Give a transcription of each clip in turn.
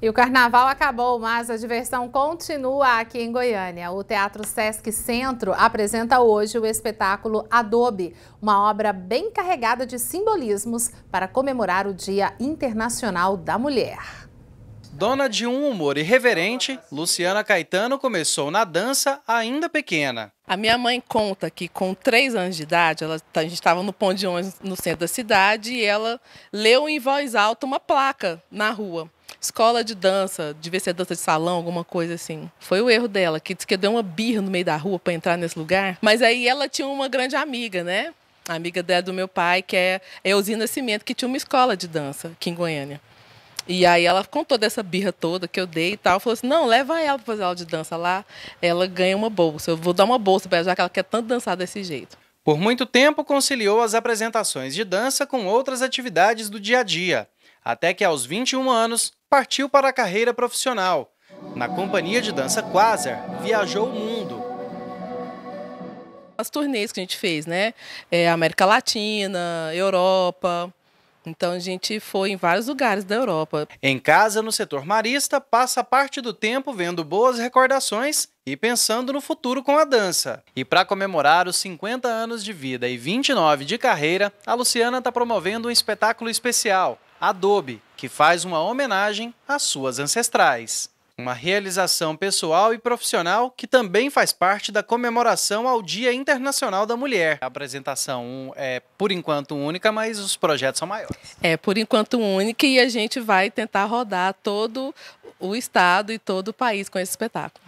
E o carnaval acabou, mas a diversão continua aqui em Goiânia. O Teatro Sesc Centro apresenta hoje o espetáculo Adobe, uma obra bem carregada de simbolismos para comemorar o Dia Internacional da Mulher. Dona de um humor irreverente, Luciana Caetano começou na dança ainda pequena. A minha mãe conta que com três anos de idade, ela, tá, a gente estava no pão de ônibus no centro da cidade e ela leu em voz alta uma placa na rua escola de dança, devia ser dança de salão, alguma coisa assim. Foi o erro dela, que disse que deu uma birra no meio da rua para entrar nesse lugar. Mas aí ela tinha uma grande amiga, né? A amiga dela do meu pai, que é Elzinha Nascimento, que tinha uma escola de dança aqui em Goiânia. E aí ela contou dessa birra toda que eu dei e tal, falou assim: "Não, leva ela para fazer aula de dança lá, ela ganha uma bolsa. Eu vou dar uma bolsa para ela, já que ela quer tanto dançar desse jeito". Por muito tempo conciliou as apresentações de dança com outras atividades do dia a dia até que aos 21 anos partiu para a carreira profissional. Na companhia de dança Quasar, viajou o mundo. As turnês que a gente fez, né? É, América Latina, Europa. Então a gente foi em vários lugares da Europa. Em casa, no setor marista, passa parte do tempo vendo boas recordações e pensando no futuro com a dança. E para comemorar os 50 anos de vida e 29 de carreira, a Luciana está promovendo um espetáculo especial. Adobe, que faz uma homenagem às suas ancestrais. Uma realização pessoal e profissional que também faz parte da comemoração ao Dia Internacional da Mulher. A apresentação é, por enquanto, única, mas os projetos são maiores. É, por enquanto, única, e a gente vai tentar rodar todo o estado e todo o país com esse espetáculo.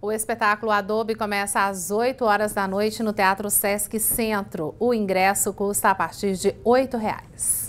O espetáculo Adobe começa às 8 horas da noite no Teatro Sesc Centro. O ingresso custa a partir de R$ 8,00.